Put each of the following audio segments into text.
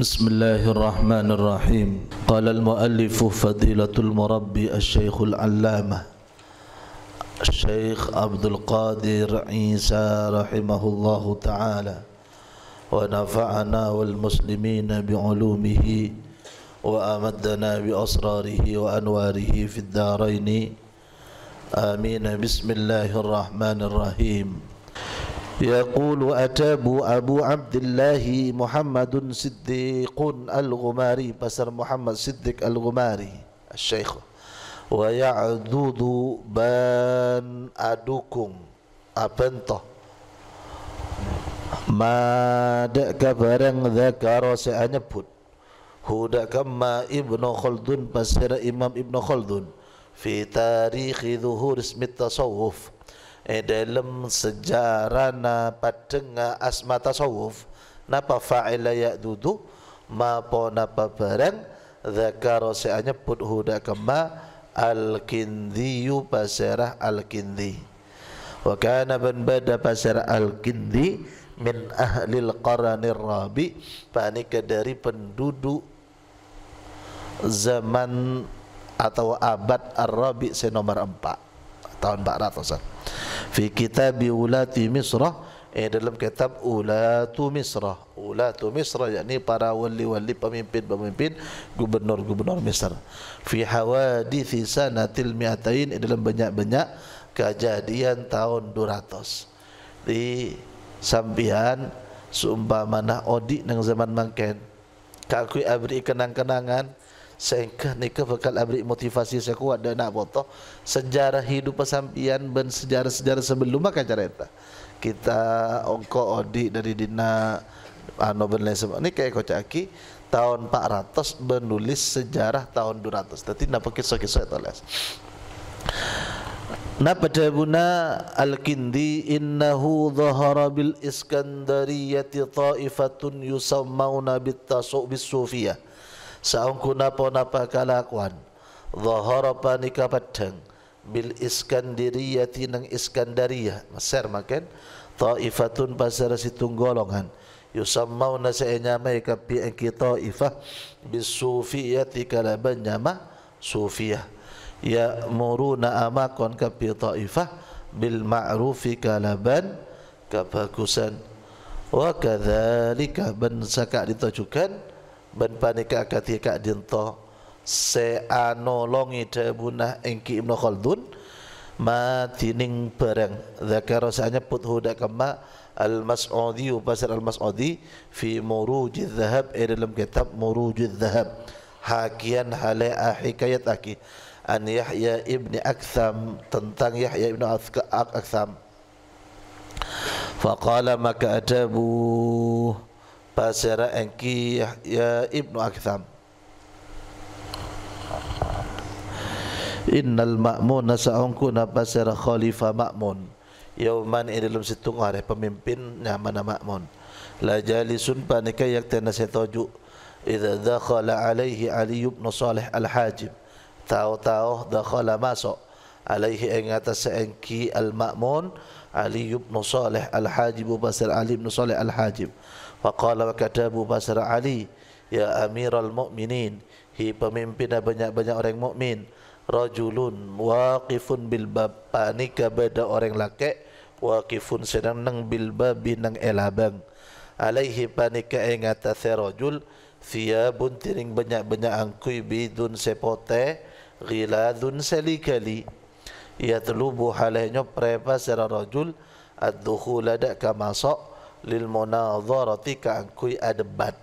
بسم الله الرحمن الرحيم قال المؤلف فضيلة المربي الشيخ العلامة الشيخ عبد القادر عيسى رحمه الله تعالى ونفعنا والمسلمين بعلومه وأمدنا بأسراره وأنواره في الدارين آمين بسم الله الرحمن الرحيم يقول أتاب أبو عبد الله محمد صديق الغماري بسر محمد صديق الغماري الشيخ ويعدود بان أدوكم أبنت ما دك بارن ذكر سأنبت هو دك ما ابن خلدون بسر إمام ابن خلدون في تاريخ ظهور اسم التصوف Eh, dalam sejarah na pateng asma tasawuf napa fa'il ya dudu ma po napa bareng zakar seanya put huda kama al kindiyu pasirah al kindi wa kana ban bada pasirah al kindi min ahli al qarnir rabi panik dari penduduk zaman atau abad Arabi rabi se nomor 4 tahun 400-an fi kitab ulati misrah eh dalam kitab ulatu misrah ulatu misrah yakni para wali-wali pemimpin-pemimpin gubernur-gubernur Mesir fi hawadith sanatil mi'atain eh, dalam banyak-banyak kejadian tahun 200 di sampian sumpah mana odik nang zaman mangken kakui abri kenang-kenangan Sehingga ingat ni ke bekal abrik motivasi saya kuat dan nak foto sejarah hidup pesampian dan sejarah-sejarah sebelum maka cerita kita ongko odi dari dina anu ben lain sebab ni kayak kocaki tahun 400 menulis sejarah tahun 200 tapi napa kisah-kisah itu les Napa tabuna al-kindi innahu zahara bil iskandariyati taifatun yusammauna bit tasu bis saungku napa napa kalakuan zahara panika padhang bil iskandiriyati nang iskandaria masar makan taifatun situng golongan, yusammau nasai nyamai kapi engki taifah bis sufiyati kalaban nyama sufiyah ya muruna amakon kapi taifah bil ma'rufi kalaban kabagusan wa kadzalika ben sakak ditujukan ben panika katika dinto se ano longi de bunah engki ibnu khaldun ma tining bareng zakara sanya put huda kama al mas'udi basar al mas'udi fi murujiz zahab e eh, dalam kitab murujiz zahab hakian hale hikayat aki an yahya ibni aksam tentang yahya ibnu aksam faqala maka atabu Basara engki ya ibnu akhtham innal ma'mun nasa'unku na pasara khalifa ma'mun yauman ini dalam situ ngareh pemimpin nyamana ma'mun la jalisun panika yak tena setuju idza dakhala alaihi ali ibn salih al hajib tau tau dakhala masuk alaihi ing atas al ma'mun ali ibn salih al hajib basir ali ibn salih al hajib Faqala wa katabu Masar Ali Ya amiral mu'minin Hi pemimpin banyak-banyak orang mukmin. Rajulun waqifun bil bab Panik kepada orang laki Waqifun sedang nang bil bab nang elabang Alaihi panika ingata serajul Fia buntiring banyak-banyak angkui bidun sepote Giladun seligali Ia terlubu halenyo prepa serajul Ad-dukhul adak kamasok lil munadharati ka kui adbat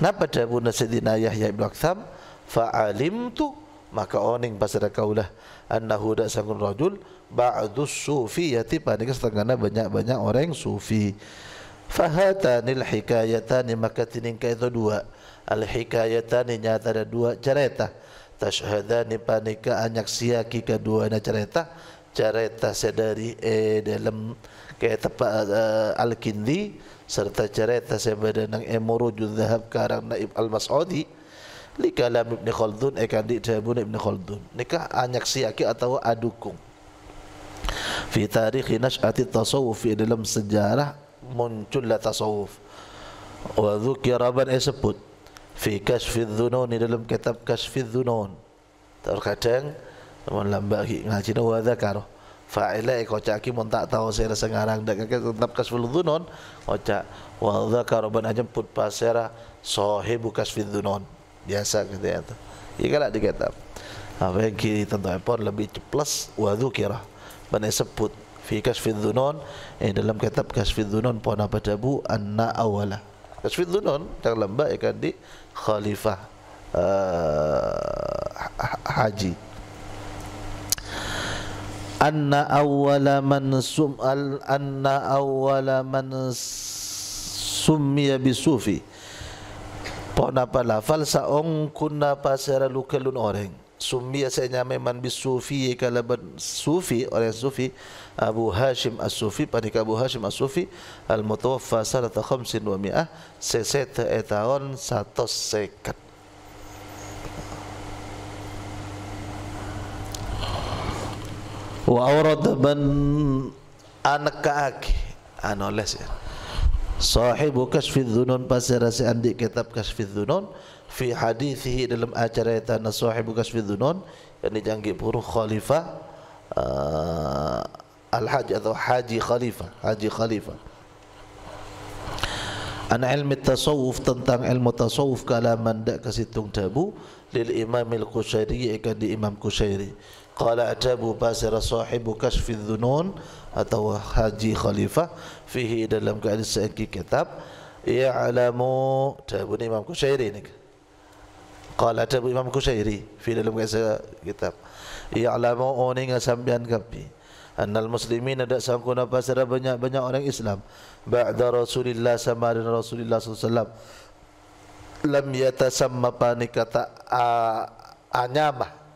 napa ta bu nasidina yahya ibn aktham fa alimtu maka oning pasada kaulah annahu da sangun rajul ba'du sufiyati panika setengahnya banyak-banyak orang sufi fahatanil hikayatani maka tining ka itu dua al hikayatani nyata ada dua cerita tashhadani panika anyak siaki kedua na cerita cara tas dari eh, dalam ke tempat uh, al-kindi serta cara tas pada nang emoru eh, judhab karang naib al-masodi li kalam ibn Khaldun e eh, kandi tabun ibn Khaldun nikah anyak siaki atau adukung fi tarikh nashati tasawuf fi dalam sejarah muncul tasawuf wa dhukira ban isput fi kashfi dhunun dalam kitab kashf kashfi dhunun terkadang Tamun lambak ki ngaji no zakar. Fa ila ko caki mun tak tahu saya rasa ngarang dak ke tetap kasful dhunun. Oca wa zakar ban ajam put pasera sahibu kasfid dhunun. Biasa gitu ya. Ya kala dikata. Apa yang kiri apa lebih plus wa dzukira. Ban sebut fi kasfid dhunun eh dalam kitab kasfid dhunun pun apa tabu anna awala. Kasfid dhunun tak lambak ikan di khalifah. Uh, haji anna awwala man sum al anna awwala man summiya bi sufi pon apa la fal saong kunna pasara lukelun orang summiya saya nyame man bi sufi kalaban sufi orang sufi Abu Hashim As-Sufi panik Abu Hashim As-Sufi al-mutawaffa sanata 500 seset etaon satos sekat wa awrad ah, ban anak kaak ano les ya sahib kashfidh dhunun pasirasi andik kitab kashfidh dhunun fi hadithihi dalam acara ita na sahib kashfidh dhunun yani janggi buruh khalifah ah, al haj atau haji khalifah haji khalifah an ilmu tasawuf tentang ilmu tasawuf kalaman dak kasitung tabu lil imam al-qushairi ikan di imam qushairi Qala atabu basira sahibu kashfidh dhunun atau haji khalifah fihi dalam keadaan seki kitab ya'lamu tabu ni Imam Kusairi ni Qala atabu Imam Kusairi fi dalam keadaan kitab ya'lamu oni oh, ngasambian kapi Annal muslimin ada sangkuna pasara banyak-banyak orang Islam Ba'da Rasulullah sama dengan Rasulullah SAW Lam yata sama panikata uh, anyamah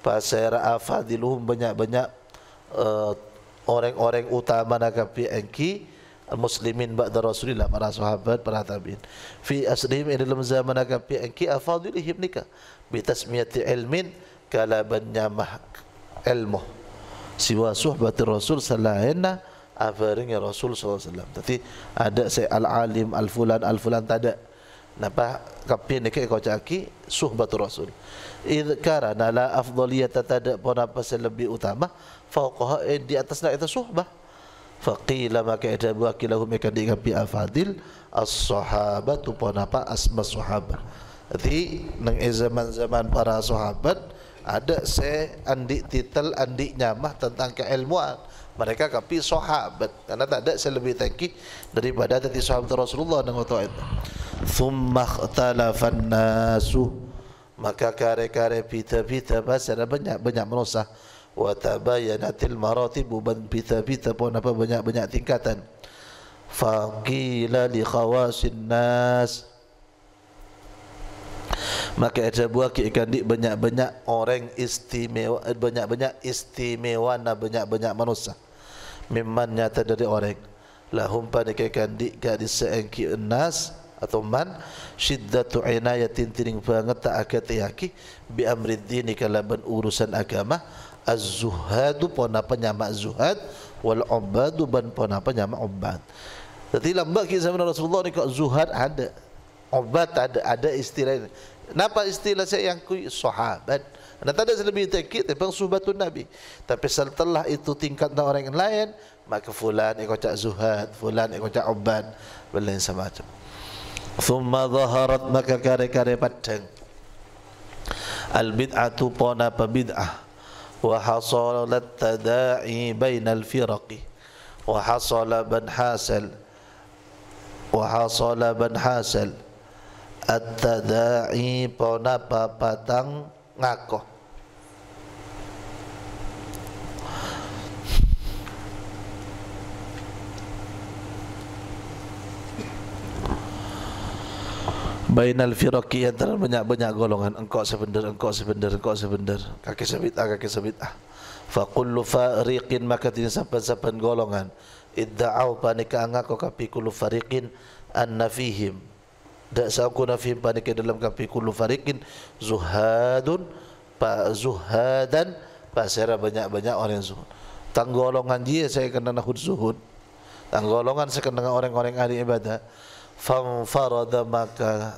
pasal rafadiluhum banyak-banyak uh, orang-orang utama nak pi engki muslimin ba'da rasulillah para sahabat para tabiin fi asrihim ini dalam zaman nak pi engki afadiluhum nikah bi tasmiyati ilmin kalaban nyamah ilmu siwa suhbatir rasul selainna afaringi rasul sallallahu alaihi wasallam tadi ada say al alim al fulan al fulan tak ada napa kapien dekat kau caki suhbatul rasul kerana idzkara nala tak ada pun apa selebih utama fauqaha eh, di atas nak itu suhbah Fakila maka ada buakilahu mereka dengan dikapi afadil as sahabat tu pun apa asma sahabat di nang eh, zaman-zaman para sahabat ada se andi titel andi nyamah tentang keilmuan mereka kapi sahabat karena tak ada selebih tangki daripada tadi sahabat Rasulullah dengan itu thumma ikhtalafa an-nasu maka kare-kare pita-pita ada banyak-banyak merosah watabayanatil tabayyanatil maratibu ban pita-pita pun apa banyak-banyak tingkatan fagila li khawasin nas maka ada buah ikan di banyak-banyak orang istimewa eh, banyak-banyak istimewa na banyak-banyak manusia memang nyata dari orang lahum pada ikan di gadis seengki nas atau man syiddatu inayatin tiring tak akat yaki bi amriddin kalaban urusan agama az-zuhadu apa nyama zuhad wal ubadu ban pun apa nyama ubad jadi lambak ki zaman Rasulullah ni kok zuhad ada ubad ada ada istilah ini napa istilah saya yang kui sahabat Nah tadi lebih tekit tentang suhbatun Nabi. Tapi setelah itu tingkat orang yang lain, maka fulan ikut cak zuhad, fulan ikut cak obat, belain sama macam. ثم ظهرت مكا كاري كاري باتن البدعة بونا ببدعة وحصل التداعي بين الفرق وحصل بن حاسل وحصل بن حاسل التداعي بونا باباتن ناكو bainal firqi antara banyak-banyak golongan engkau sebenar engkau sebenar engkau sebenar kaki sabit ah kaki sabit ah fa kullu fariqin maka tin saban-saban golongan idda'u panika angako kapi kullu fariqin anna fihim da saku fihim panika dalam kapi kullu fariqin zuhadun pa zuhadan pasera banyak-banyak orang yang zuhud golongan dia saya kena nakut zuhud Tang golongan saya kena orang-orang ahli ibadah fam farada maka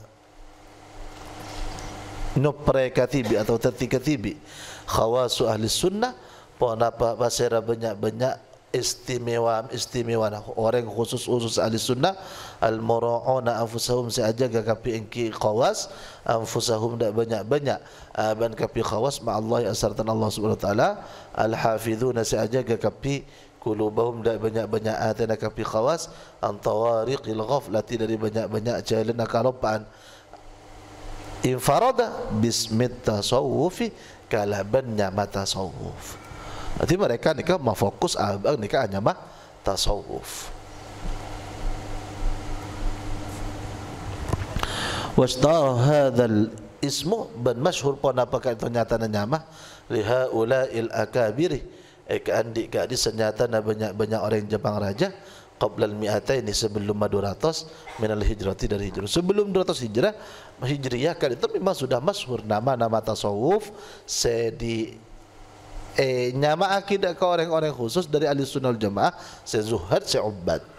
nyopre katibi atau tati katibi khawasu ahli sunnah po apa basera banyak banyak istimewa istimewa lah. orang khusus khusus ahli sunnah al muraona amfusahum si gak kapi engki khawas amfusahum dak banyak banyak aban ah, kapi khawas ma Allah ya sertan Allah subhanahu taala al hafidhu si aja gak kapi kulubahum dak banyak banyak atena ah, kapi antawari antawariqil ghaflati dari banyak banyak jalan kalopan infarada bismit tasawuf kalabannya mata tasawuf. Jadi mereka nikah mafokus abang nikah hanya mah tasawuf. Wastar hadal ismu ben masyhur pun apakah itu nyata nanyama liha ula il akabiri ek eh, andi kadi senyata banyak banyak orang Jepang raja qablal mi'ata ini sebelum 200 minal hijrati dari hijrah sebelum 200 hijrah hijriyah kali. itu memang sudah masyhur nama-nama tasawuf sedi eh nama akidah ke orang-orang khusus dari ahli sunnah jamaah sezuhad, zuhad